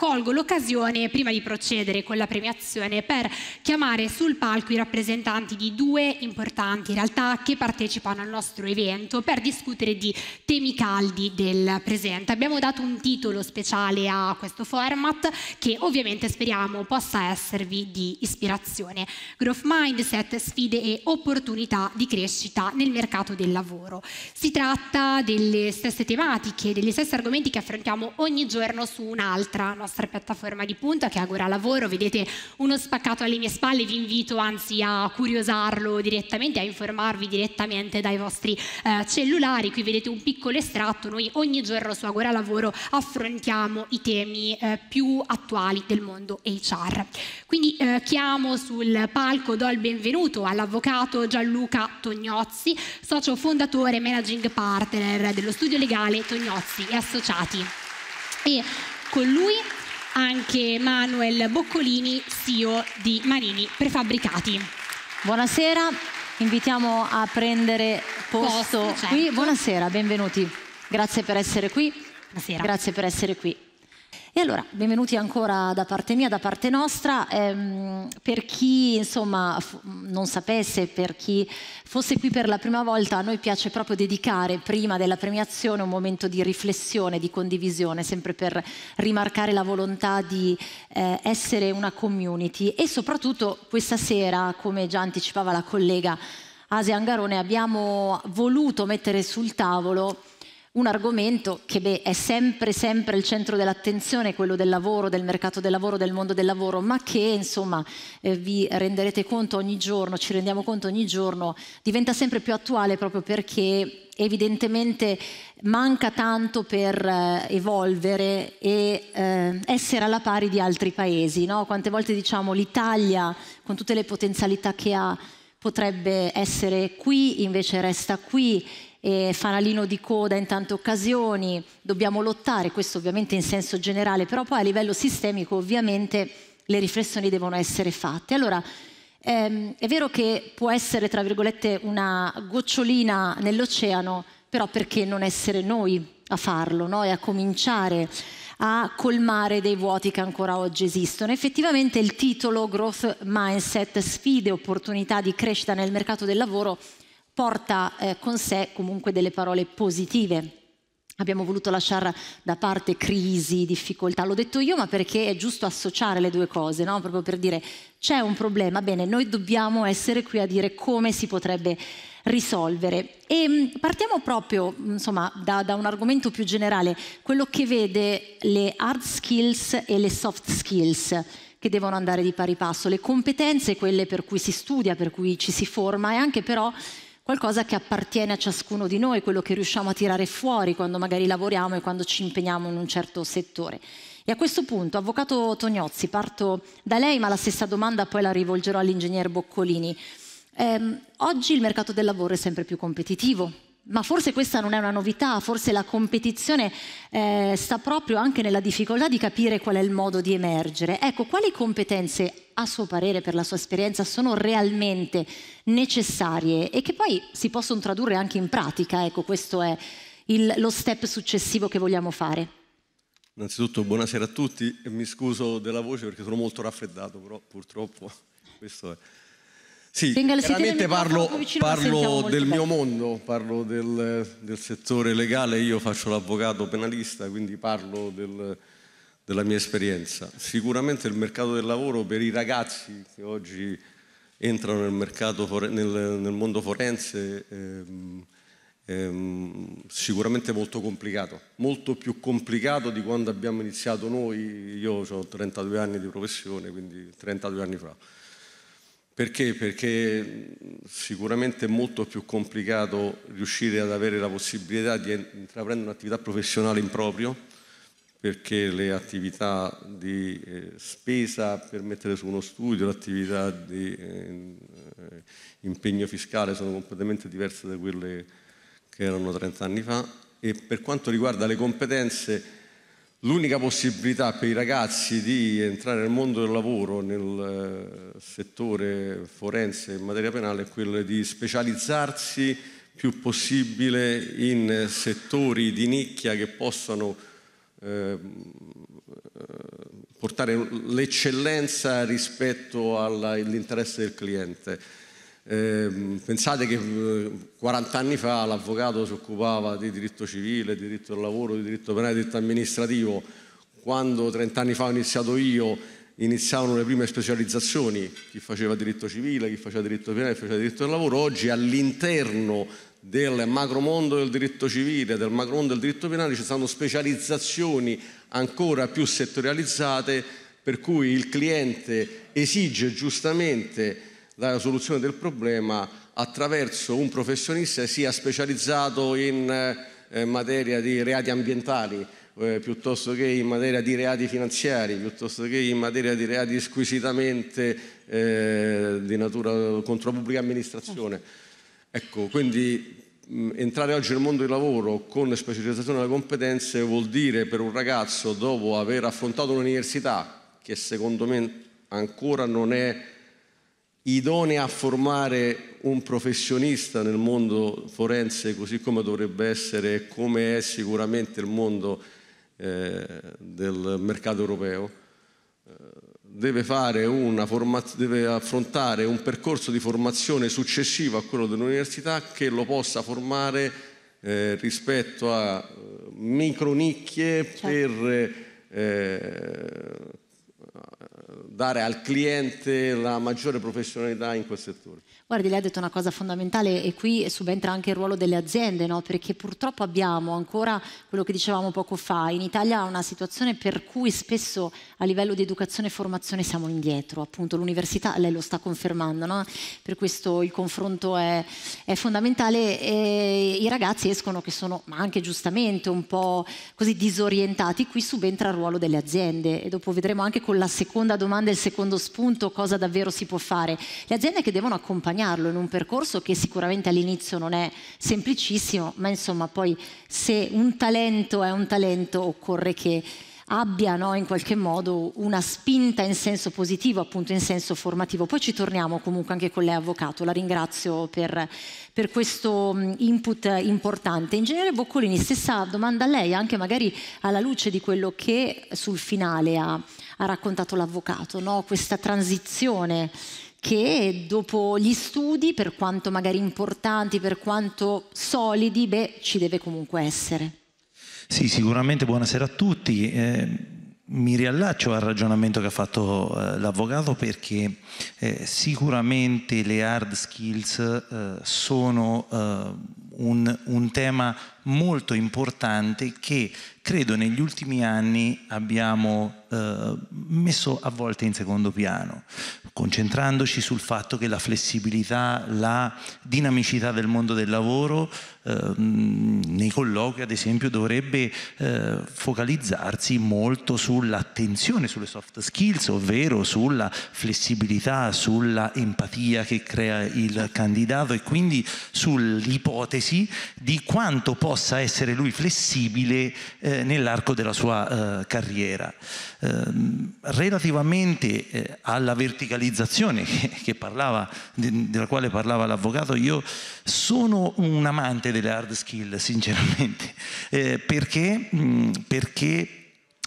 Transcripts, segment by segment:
colgo l'occasione, prima di procedere con la premiazione, per chiamare sul palco i rappresentanti di due importanti realtà che partecipano al nostro evento per discutere di temi caldi del presente. Abbiamo dato un titolo speciale a questo format che ovviamente speriamo possa esservi di ispirazione. Growth Mindset, sfide e opportunità di crescita nel mercato del lavoro. Si tratta delle stesse tematiche, degli stessi argomenti che affrontiamo ogni giorno su un'altra nostra nostra piattaforma di punta che è Agora Lavoro, vedete uno spaccato alle mie spalle, vi invito anzi a curiosarlo direttamente, a informarvi direttamente dai vostri eh, cellulari, qui vedete un piccolo estratto, noi ogni giorno su Agora Lavoro affrontiamo i temi eh, più attuali del mondo HR. Quindi eh, chiamo sul palco, do il benvenuto all'avvocato Gianluca Tognozzi, socio fondatore e managing partner dello studio legale Tognozzi e Associati. E con lui anche Manuel Boccolini, CEO di Marini Prefabbricati. Buonasera, invitiamo a prendere posto, posto certo. qui. Buonasera, benvenuti. Grazie per essere qui. Buonasera. Grazie per essere qui. E allora, benvenuti ancora da parte mia, da parte nostra. Ehm, per chi insomma non sapesse, per chi fosse qui per la prima volta, a noi piace proprio dedicare prima della premiazione un momento di riflessione, di condivisione, sempre per rimarcare la volontà di eh, essere una community. E soprattutto questa sera, come già anticipava la collega Asia Angarone, abbiamo voluto mettere sul tavolo un argomento che beh, è sempre, sempre il centro dell'attenzione, quello del lavoro, del mercato del lavoro, del mondo del lavoro, ma che insomma eh, vi renderete conto ogni giorno, ci rendiamo conto ogni giorno, diventa sempre più attuale proprio perché evidentemente manca tanto per eh, evolvere e eh, essere alla pari di altri paesi. No? Quante volte diciamo l'Italia, con tutte le potenzialità che ha, potrebbe essere qui, invece resta qui e fanalino di coda in tante occasioni, dobbiamo lottare, questo ovviamente in senso generale, però poi a livello sistemico ovviamente le riflessioni devono essere fatte. Allora, ehm, è vero che può essere, tra virgolette, una gocciolina nell'oceano, però perché non essere noi a farlo no? e a cominciare a colmare dei vuoti che ancora oggi esistono. Effettivamente il titolo Growth Mindset, sfide, opportunità di crescita nel mercato del lavoro porta eh, con sé comunque delle parole positive. Abbiamo voluto lasciare da parte crisi, difficoltà, l'ho detto io, ma perché è giusto associare le due cose, no? proprio per dire c'è un problema, bene, noi dobbiamo essere qui a dire come si potrebbe risolvere. E mm, partiamo proprio insomma, da, da, un argomento più generale, quello che vede le hard skills e le soft skills che devono andare di pari passo, le competenze, quelle per cui si studia, per cui ci si forma e anche però qualcosa che appartiene a ciascuno di noi, quello che riusciamo a tirare fuori quando magari lavoriamo e quando ci impegniamo in un certo settore. E a questo punto, Avvocato Tognozzi, parto da lei, ma la stessa domanda poi la rivolgerò all'ingegner Boccolini. Eh, oggi il mercato del lavoro è sempre più competitivo, ma forse questa non è una novità, forse la competizione eh, sta proprio anche nella difficoltà di capire qual è il modo di emergere. Ecco, quali competenze a suo parere, per la sua esperienza, sono realmente necessarie e che poi si possono tradurre anche in pratica. Ecco, questo è il, lo step successivo che vogliamo fare. Innanzitutto buonasera a tutti e mi scuso della voce perché sono molto raffreddato, però purtroppo questo è. Sì, Venga, chiaramente parlo, parlo del mio mondo, parlo del, del, settore legale, io faccio l'avvocato penalista, quindi parlo del, della mia esperienza. Sicuramente il mercato del lavoro per i ragazzi che oggi entrano nel, mercato, nel, nel mondo forense ehm, ehm, sicuramente molto complicato, molto più complicato di quando abbiamo iniziato noi, io ho 32 anni di professione, quindi 32 anni fa. Perché? Perché sicuramente è molto più complicato riuscire ad avere la possibilità di intraprendere un'attività professionale in proprio, perché le attività di eh, spesa per mettere su uno studio, l'attività di eh, impegno fiscale sono completamente diverse da quelle che erano 30 anni fa e per quanto riguarda le competenze l'unica possibilità per i ragazzi di entrare nel mondo del lavoro nel eh, settore forense in materia penale è quella di specializzarsi più possibile in settori di nicchia che possano Ehm, portare l'eccellenza rispetto all'interesse del cliente. Eh, pensate che 40 eh, anni fa l'avvocato si occupava di diritto civile, di diritto del lavoro, di diritto penale, di diritto amministrativo. Quando 30 anni fa ho iniziato io, iniziavano le prime specializzazioni, chi faceva diritto civile, chi faceva diritto penale, chi faceva diritto del lavoro. Oggi all'interno del macromondo del diritto civile, del macromondo del diritto penale, ci sono specializzazioni ancora più settorializzate per cui il cliente esige giustamente la soluzione del problema attraverso un professionista sia specializzato in eh, materia di reati ambientali, eh, piuttosto che in materia di reati finanziari, piuttosto che in materia di reati squisitamente eh, di natura contro la pubblica amministrazione. Ecco, quindi mh, mm, entrare oggi nel mondo del lavoro con specializzazione delle competenze vuol dire per un ragazzo, dopo aver affrontato un'università che secondo me ancora non è idonea a formare un professionista nel mondo forense così come dovrebbe essere e come è sicuramente il mondo eh, del mercato europeo. Eh, deve, formaz- deve affrontare un percorso di formazione successivo a quello dell'università che lo possa formare eh, rispetto a eh, micronicchie certo. per eh, dare al cliente la maggiore professionalità in quel settore. Guardi, lei ha detto una cosa fondamentale e qui subentra anche il ruolo delle aziende, no? perché purtroppo abbiamo ancora quello che dicevamo poco fa, in Italia una situazione per cui spesso a livello di educazione e formazione siamo indietro, appunto l'università, lei lo sta confermando, no? per questo il confronto è, è fondamentale e i ragazzi escono che sono, anche giustamente, un po' così disorientati, qui subentra il ruolo delle aziende e dopo vedremo anche con la seconda domanda e il secondo spunto cosa davvero si può fare. Le aziende che devono accompagnare accompagnarlo in un percorso che sicuramente all'inizio non è semplicissimo, ma insomma poi se un talento è un talento occorre che abbia no, in qualche modo una spinta in senso positivo, appunto in senso formativo. Poi ci torniamo comunque anche con lei avvocato, la ringrazio per, per questo input importante. Ingegnere Boccolini, stessa domanda a lei, anche magari alla luce di quello che sul finale ha, ha raccontato l'avvocato, no? questa transizione che dopo gli studi, per quanto magari importanti, per quanto solidi, beh, ci deve comunque essere. Sì, sicuramente buonasera a tutti. Eh mi riallaccio al ragionamento che ha fatto eh, l'avvocato perché eh, sicuramente le hard skills eh, sono eh, un, un, tema molto importante che credo negli ultimi anni abbiamo eh, messo a volte in secondo piano concentrandoci sul fatto che la flessibilità, la dinamicità del mondo del lavoro Ehm, nei colloqui ad esempio dovrebbe eh, focalizzarsi molto sull'attenzione sulle soft skills, ovvero sulla flessibilità, sulla empatia che crea il candidato e quindi sull'ipotesi di quanto possa essere lui flessibile eh, nell'arco della sua eh, carriera. Ehm, relativamente eh, alla verticalizzazione che, che parlava, di, della quale parlava l'avvocato, io sono un amante parte delle hard skill, sinceramente, eh, perché, mm, perché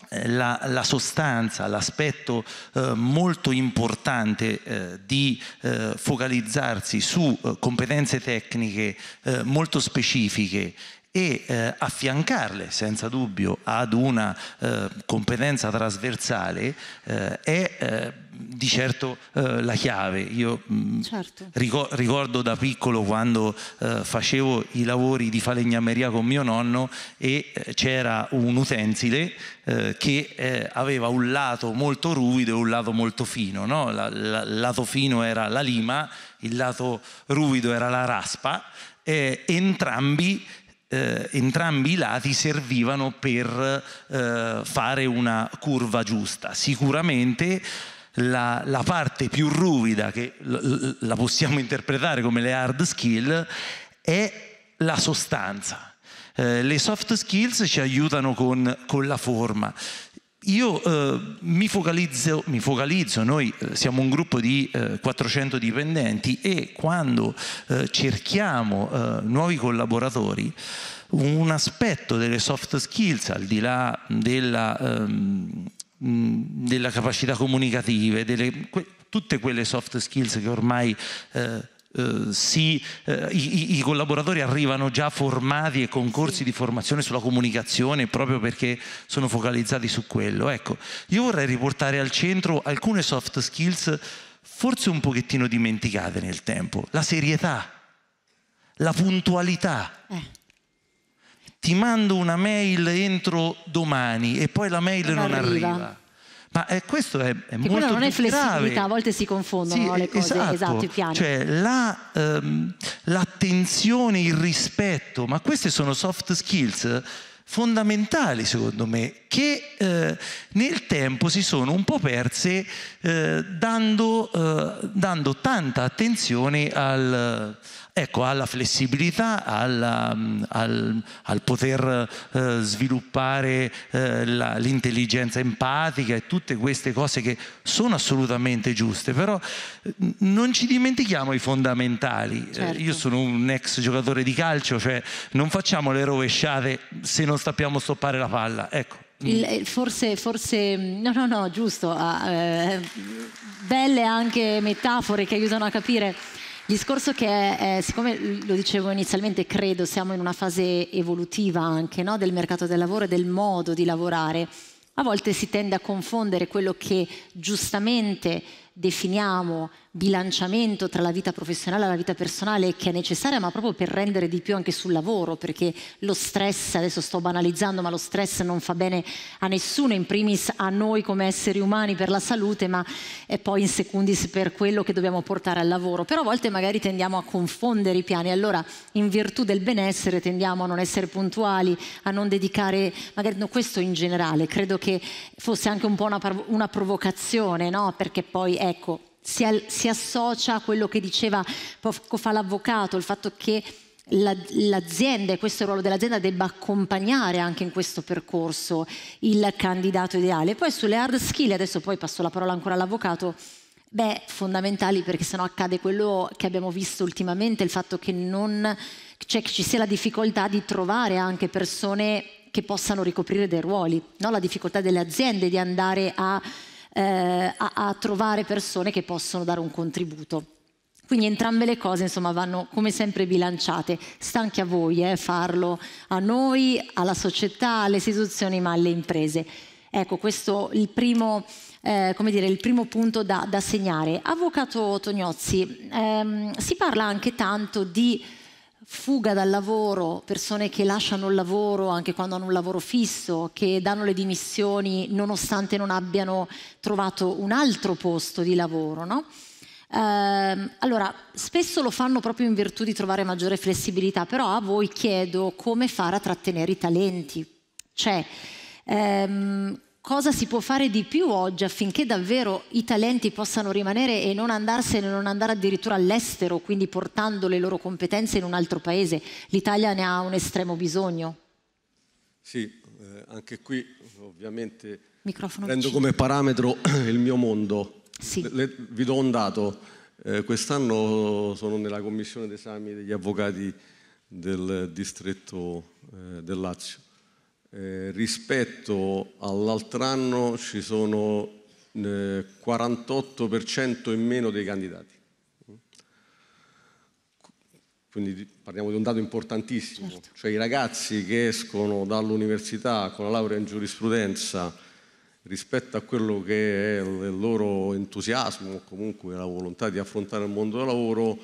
eh, la, la, sostanza, l'aspetto eh, molto importante eh, di eh, focalizzarsi su eh, competenze tecniche eh, molto specifiche e eh, affiancarle senza dubbio ad una eh, competenza trasversale eh, è eh, di certo eh, la chiave. Io mm, certo. ricordo da piccolo quando eh, facevo i lavori di falegnameria con mio nonno e c'era un utensile che aveva un lato molto ruvido e un lato molto fino. No? La, la, il lato fino era la lima, il lato ruvido era la raspa. entrambi eh, entrambi i lati servivano per eh, fare una curva giusta. Sicuramente la, la, parte più ruvida, che la possiamo interpretare come le hard skill, è la sostanza. Eh, le soft skills ci aiutano con, con la forma, io eh, mi, focalizzo, mi, focalizzo, noi eh, siamo un gruppo di eh, 400 dipendenti e quando eh, cerchiamo eh, nuovi collaboratori, un aspetto delle soft skills, al di là della, ehm, della capacità comunicativa, delle, que, tutte quelle soft skills che ormai eh, eh, si, eh, i, i, collaboratori arrivano già formati e con corsi di formazione sulla comunicazione proprio perché sono focalizzati su quello. Ecco, io vorrei riportare al centro alcune soft skills forse un pochettino dimenticate nel tempo. La serietà, la puntualità. Eh ti mando una mail entro domani e poi la mail non, non arriva. arriva. Ma eh, questo è, è molto grave. non è flessibilità, grave. a volte si confondono sì, no, le cose, esatto, esatto i piani. Cioè la, ehm, l'attenzione, il rispetto, ma queste sono soft skills fondamentali secondo me che eh, nel tempo si sono un po' perse eh, dando, eh, dando, tanta attenzione al, ecco, alla flessibilità, alla, mm, al, al, poter eh, sviluppare eh, la, l'intelligenza empatica e tutte queste cose che sono assolutamente giuste, però mm, non ci dimentichiamo i fondamentali. Eh, certo. Io sono un ex giocatore di calcio, cioè non facciamo le rovesciate se non sappiamo stoppare la palla. Ecco. Mm. Il, forse, forse, no, no, no, giusto. Ah, eh, belle anche metafore che aiutano a capire Discorso che, è, eh, siccome lo dicevo inizialmente, credo siamo in una fase evolutiva anche no? del mercato del lavoro e del modo di lavorare, a volte si tende a confondere quello che giustamente definiamo bilanciamento tra la vita professionale e la vita personale che è necessaria, ma proprio per rendere di più anche sul lavoro, perché lo stress, adesso sto banalizzando, ma lo stress non fa bene a nessuno, in primis a noi come esseri umani per la salute, ma è poi in secundis per quello che dobbiamo portare al lavoro. Però a volte magari tendiamo a confondere i piani, allora in virtù del benessere tendiamo a non essere puntuali, a non dedicare, magari no, questo in generale, credo che fosse anche un po' una, una provocazione, no? perché poi ecco si, si associa a quello che diceva poco fa l'avvocato, il fatto che l'azienda e questo è il ruolo dell'azienda debba accompagnare anche in questo percorso il candidato ideale. Poi sulle hard skill, adesso poi passo la parola ancora all'avvocato, beh, fondamentali perché sennò accade quello che abbiamo visto ultimamente, il fatto che non cioè che ci sia la difficoltà di trovare anche persone che possano ricoprire dei ruoli, no? la difficoltà delle aziende di andare a eh, a, a trovare persone che possono dare un contributo. Quindi entrambe le cose insomma, vanno come sempre bilanciate, sta anche a voi eh, farlo, a noi, alla società, alle istituzioni ma alle imprese. Ecco, questo è il primo, eh, dire, il primo punto da, da, segnare. Avvocato Tognozzi, ehm, si parla anche tanto di fuga dal lavoro, persone che lasciano il lavoro anche quando hanno un lavoro fisso, che danno le dimissioni nonostante non abbiano trovato un altro posto di lavoro, no? ehm, allora, spesso lo fanno proprio in virtù di trovare maggiore flessibilità, però a voi chiedo come fare a trattenere i talenti. Cioè, ehm, cosa si può fare di più oggi affinché davvero i talenti possano rimanere e non andarsene, non andare addirittura all'estero, quindi portando le loro competenze in un altro paese. L'Italia ne ha un estremo bisogno. Sì, eh, anche qui ovviamente Microfono prendo vicino. come parametro il mio mondo. Sì. Le, vi do un dato, eh, quest'anno sono nella commissione d'esami degli avvocati del distretto eh, del Lazio eh, rispetto all'altro anno ci sono eh, 48% in meno dei candidati. Quindi parliamo di un dato importantissimo, certo. cioè i ragazzi che escono dall'università con la laurea in giurisprudenza rispetto a quello che è il loro entusiasmo o comunque la volontà di affrontare il mondo del lavoro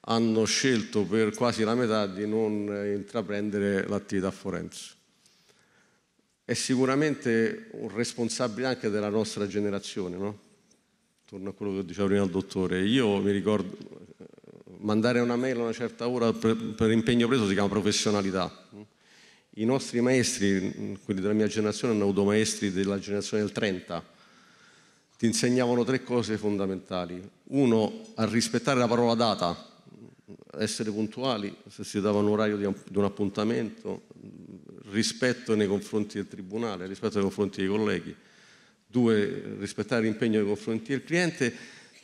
hanno scelto per quasi la metà di non intraprendere l'attività forense è sicuramente un responsabile anche della nostra generazione, no? Torno a quello che diceva prima il dottore. Io mi ricordo, eh, mandare una mail a una certa ora per, per impegno preso si chiama professionalità. I nostri maestri, quelli della mia generazione, hanno avuto maestri della generazione del 30, ti insegnavano tre cose fondamentali. Uno, a rispettare la parola data, essere puntuali, se si dava un orario di un appuntamento, rispetto nei confronti del tribunale, rispetto nei confronti dei colleghi, due, rispettare l'impegno nei confronti del cliente,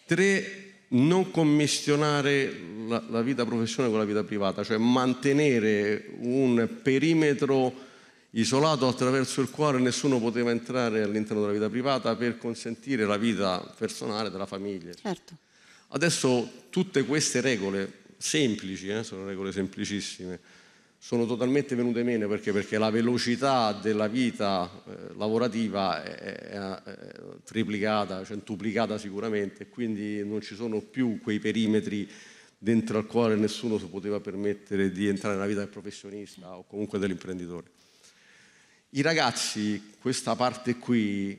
tre, non commissionare la, la vita professionale con la vita privata, cioè mantenere un perimetro isolato attraverso il quale nessuno poteva entrare all'interno della vita privata per consentire la vita personale della famiglia. Certo. Adesso tutte queste regole semplici, eh, sono regole semplicissime, sono totalmente venute meno perché, perché la velocità della vita eh, lavorativa è, è, è, eh, triplicata, centuplicata sicuramente, quindi non ci sono più quei perimetri dentro al quale nessuno si poteva permettere di entrare nella vita del professionista o comunque dell'imprenditore. I ragazzi, questa parte qui,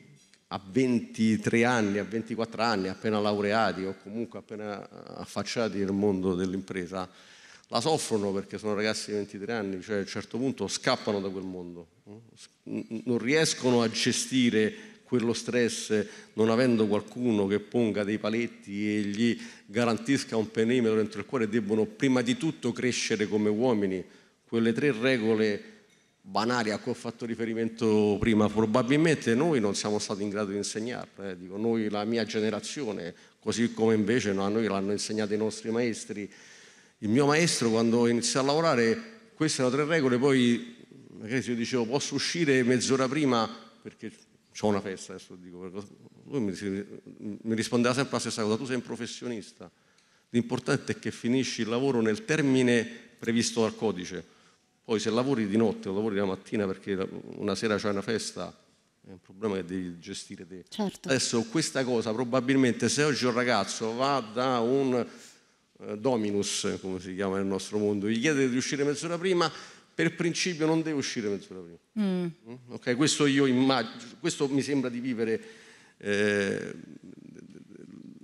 a 23 anni, a 24 anni, appena laureati o comunque appena affacciati nel mondo dell'impresa, la soffrono perché sono ragazzi di 23 anni, cioè a un certo punto scappano da quel mondo, non riescono a gestire quello stress non avendo qualcuno che ponga dei paletti e gli garantisca un perimetro dentro il quale debbono prima di tutto crescere come uomini. Quelle tre regole banali a cui ho fatto riferimento prima, probabilmente noi non siamo stati in grado di insegnarle, eh, dico noi la mia generazione, così come invece a noi l'hanno insegnato i nostri maestri il mio maestro quando iniziò a lavorare, queste erano tre regole, poi magari se io dicevo posso uscire mezz'ora prima perché ho una festa, adesso dico lui mi, mi rispondeva sempre la stessa cosa, tu sei un professionista, l'importante è che finisci il lavoro nel termine previsto dal codice, poi se lavori di notte o lavori la mattina perché una sera c'è una festa, è un problema che devi gestire te. Certo. Adesso questa cosa probabilmente se oggi un ragazzo va da un eh, dominus, come si chiama nel nostro mondo, gli chiede di uscire mezz'ora prima, per principio non deve uscire mezz'ora prima. Mm. mm. Okay? Questo io immagino, questo mi sembra di vivere eh,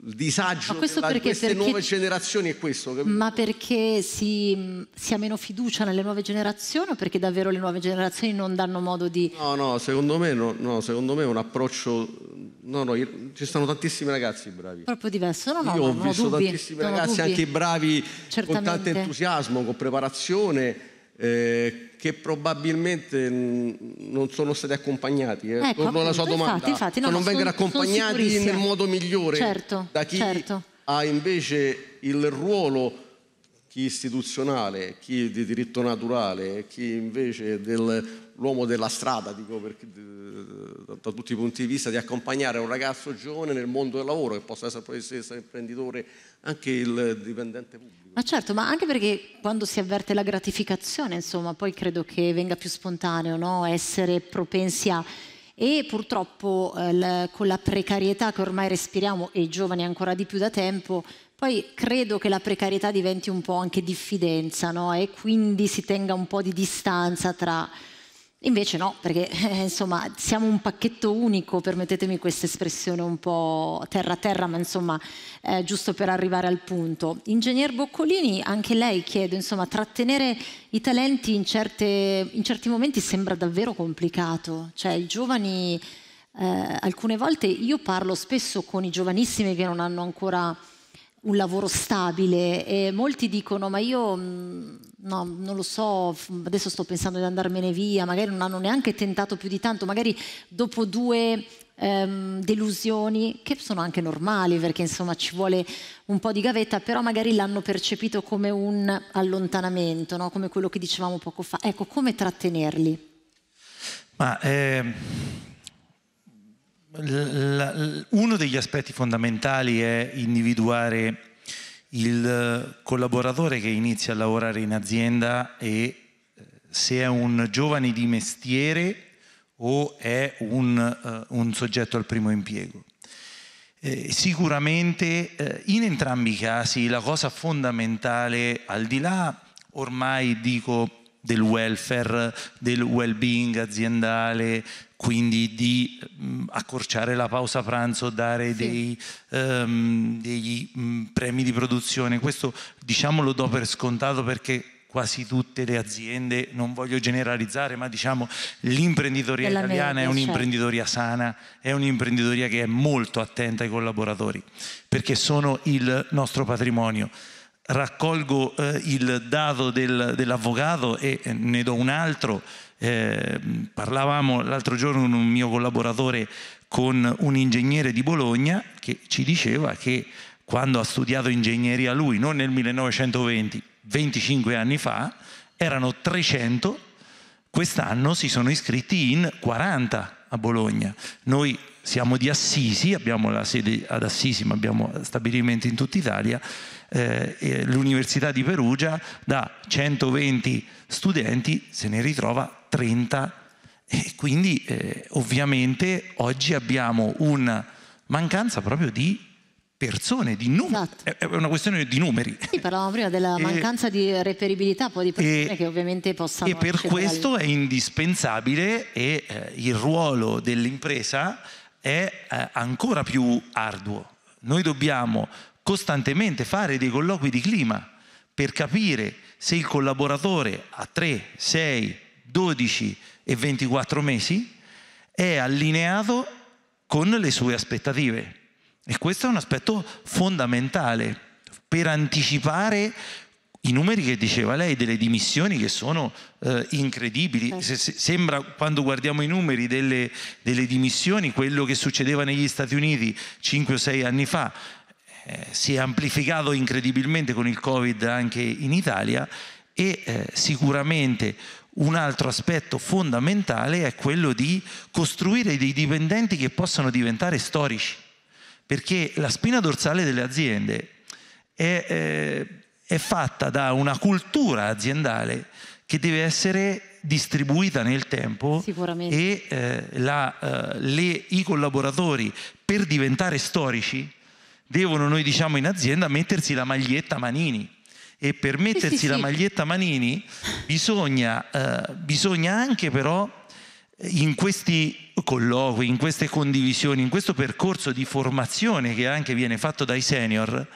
il disagio della, perché, queste perché, nuove generazioni è questo. Capito? Ma perché si, si, ha meno fiducia nelle nuove generazioni o perché davvero le nuove generazioni non danno modo di... No, no, secondo me, no, no, secondo me è un approccio No, no, ci sono tantissimi ragazzi bravi. Proprio diverso, no, no. Io ho visto dubbi, tantissimi ragazzi, dubbi. anche bravi Certamente. con tanto entusiasmo, con preparazione, eh, che probabilmente mm, non sono stati accompagnati. Eh. Ecco, Torno alla sua domanda. Infatti, infatti, no, cioè, non vengono accompagnati nel modo migliore certo, da chi certo. ha invece il ruolo chi istituzionale, chi di diritto naturale, chi invece del l'uomo della strada, dico perché, eh, da, da, tutti i punti di vista, di accompagnare un ragazzo giovane nel mondo del lavoro, che possa essere professoressa, imprenditore, anche il dipendente pubblico. Ma certo, ma anche perché quando si avverte la gratificazione, insomma, poi credo che venga più spontaneo no? essere propensi a... E purtroppo eh, con la precarietà che ormai respiriamo, e i giovani ancora di più da tempo, poi credo che la precarietà diventi un po' anche diffidenza, no? E quindi si tenga un po' di distanza tra Invece no, perché eh, insomma siamo un pacchetto unico, permettetemi questa espressione un po' terra-terra, ma insomma eh, giusto per arrivare al punto. Ingegner Boccolini, anche lei chiedo, insomma trattenere i talenti in, certe, in certi momenti sembra davvero complicato, cioè i giovani, eh, alcune volte io parlo spesso con i giovanissimi che non hanno ancora un lavoro stabile e molti dicono ma io mm, no, non lo so, adesso sto pensando di andarmene via, magari non hanno neanche tentato più di tanto, magari dopo due ehm, delusioni che sono anche normali perché insomma ci vuole un po' di gavetta, però magari l'hanno percepito come un allontanamento, no? come quello che dicevamo poco fa. Ecco, come trattenerli? Ma, eh uno degli aspetti fondamentali è individuare il collaboratore che inizia a lavorare in azienda e eh, se è un giovane di mestiere o è un, uh, un soggetto al primo impiego. Eh, sicuramente eh, in entrambi i casi la cosa fondamentale, al di là ormai dico del welfare, del well-being aziendale, quindi di mh, mm, accorciare la pausa pranzo, dare sì. dei, um, degli mh, mm, premi di produzione. Questo diciamo lo do per scontato perché quasi tutte le aziende, non voglio generalizzare, ma diciamo l'imprenditoria italiana è certo. un'imprenditoria sana, è un'imprenditoria che è molto attenta ai collaboratori, perché sono il nostro patrimonio raccolgo eh, il dado del, dell'avvocato e eh, ne do un altro. Eh, parlavamo l'altro giorno con un mio collaboratore con un ingegnere di Bologna che ci diceva che quando ha studiato ingegneria lui, non nel 1920, 25 anni fa, erano 300 Quest'anno si sono iscritti in 40 a Bologna. Noi siamo di Assisi, abbiamo la sede ad Assisi, ma abbiamo stabilimenti in tutta Italia. Eh, L'Università di Perugia da 120 studenti se ne ritrova 30 e quindi eh, ovviamente oggi abbiamo una mancanza proprio di persone, di numeri. Esatto. È una questione di numeri. Sì, parlavamo prima della mancanza di reperibilità poi di persone e, che ovviamente possano... E per questo è indispensabile e eh, il ruolo dell'impresa è eh, ancora più arduo. Noi dobbiamo costantemente fare dei colloqui di clima per capire se il collaboratore a 3, 6, 12 e 24 mesi è allineato con le sue aspettative e questo è un aspetto fondamentale per anticipare i numeri che diceva lei delle dimissioni che sono eh, incredibili. Eh. Se, se, sembra quando guardiamo i numeri delle, delle, dimissioni quello che succedeva negli Stati Uniti 5 o 6 anni fa. Eh, si è amplificato incredibilmente con il Covid anche in Italia e eh, sicuramente un altro aspetto fondamentale è quello di costruire dei dipendenti che possano diventare storici perché la spina dorsale delle aziende è, eh, è fatta da una cultura aziendale che deve essere distribuita nel tempo e eh, la, eh, le, i collaboratori per diventare storici devono, noi diciamo in azienda, mettersi la maglietta manini. E per mettersi sì, sì, la maglietta manini bisogna, eh, bisogna anche però in questi colloqui, in queste condivisioni, in questo percorso di formazione che anche viene fatto dai senior,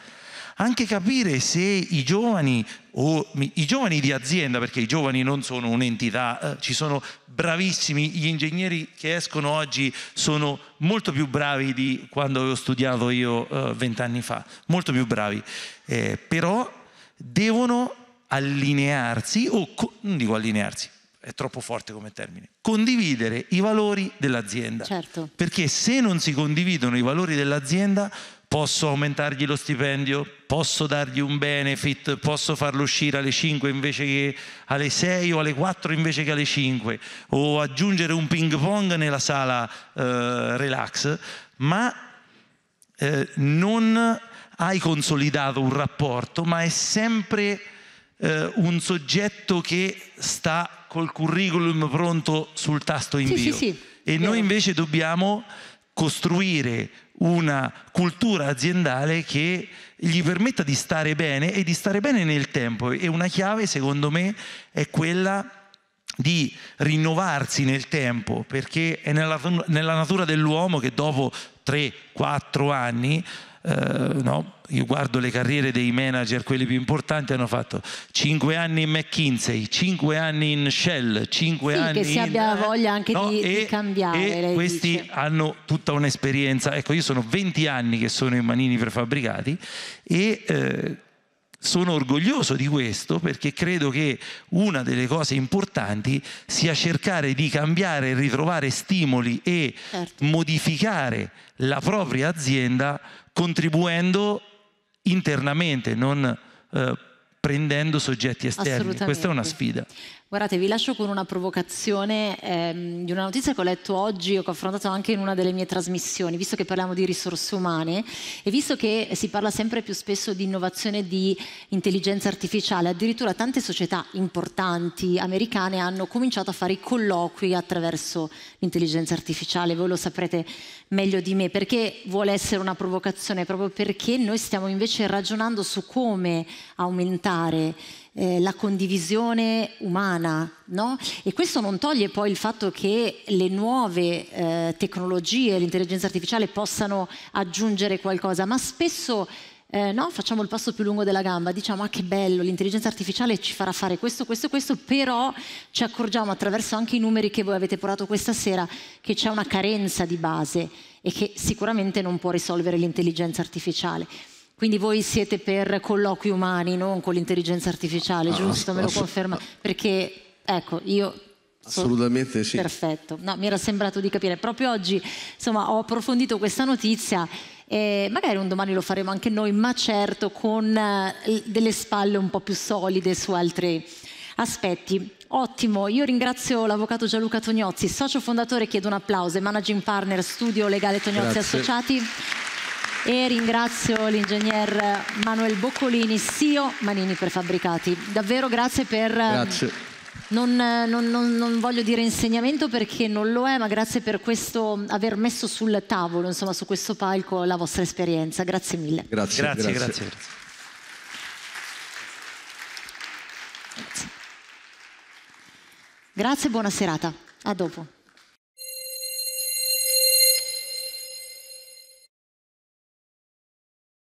anche capire se i giovani o i giovani di azienda, perché i giovani non sono un'entità, eh, ci sono bravissimi, gli ingegneri che escono oggi sono molto più bravi di quando avevo studiato io eh, vent'anni eh, fa, molto più bravi, eh, però devono allinearsi, o non dico allinearsi, è troppo forte come termine. Condividere i valori dell'azienda. Certo. Perché se non si condividono i valori dell'azienda, posso aumentargli lo stipendio, posso dargli un benefit, posso farlo uscire alle 5 invece che alle 6 o alle 4 invece che alle 5 o aggiungere un ping pong nella sala eh, relax, ma eh, non hai consolidato un rapporto, ma è sempre eh, un soggetto che sta col curriculum pronto sul tasto invio. Sì, sì, sì. E noi invece dobbiamo costruire una cultura aziendale che gli permetta di stare bene e di stare bene nel tempo. E una chiave, secondo me, è quella di rinnovarsi nel tempo, perché è nella, nella natura dell'uomo che dopo 3-4 anni eh, no? io guardo le carriere dei manager, quelli più importanti, hanno fatto 5 anni in McKinsey, 5 anni in Shell, 5 sì, anni che si in... abbia voglia anche no? di, e, di, cambiare. E questi dice. hanno tutta un'esperienza. Ecco, io sono 20 anni che sono in manini prefabbricati e eh, sono orgoglioso di questo perché credo che una delle cose importanti sia cercare di cambiare, ritrovare stimoli e certo. modificare la propria azienda contribuendo internamente, non eh, prendendo soggetti esterni. Questa è una sfida. Guardate, vi lascio con una provocazione ehm, di una notizia che ho letto oggi o che ho affrontato anche in una delle mie trasmissioni, visto che parliamo di risorse umane e visto che si parla sempre più spesso di innovazione di intelligenza artificiale, addirittura tante società importanti americane hanno cominciato a fare i colloqui attraverso l'intelligenza artificiale, voi lo saprete meglio di me, perché vuole essere una provocazione, proprio perché noi stiamo invece ragionando su come aumentare eh, la condivisione umana. No? E questo non toglie poi il fatto che le nuove eh, tecnologie, l'intelligenza artificiale possano aggiungere qualcosa, ma spesso eh, no, facciamo il passo più lungo della gamba, diciamo ah che bello, l'intelligenza artificiale ci farà fare questo, questo, questo, però ci accorgiamo attraverso anche i numeri che voi avete portato questa sera che c'è una carenza di base e che sicuramente non può risolvere l'intelligenza artificiale. Quindi voi siete per colloqui umani, non con l'intelligenza artificiale, ah, giusto? Me lo conferma? Perché, ecco, io... Assolutamente sì. Perfetto. No, mi era sembrato di capire. Proprio oggi, insomma, ho approfondito questa notizia e magari un domani lo faremo anche noi, ma certo con eh, delle spalle un po' più solide su altri aspetti. Ottimo, io ringrazio l'avvocato Gianluca Tognozzi, socio fondatore, chiedo un applauso, managing partner studio legale Tognozzi Grazie. Associati e ringrazio l'ingegner Manuel Boccolini, Sio Manini Prefabbricati. Davvero grazie per... Ehm, grazie. Non, non, non, non, voglio dire insegnamento perché non lo è, ma grazie per questo, aver messo sul tavolo, insomma, su questo palco la vostra esperienza. Grazie mille. Grazie, grazie. grazie. grazie. grazie. grazie buona serata. A dopo.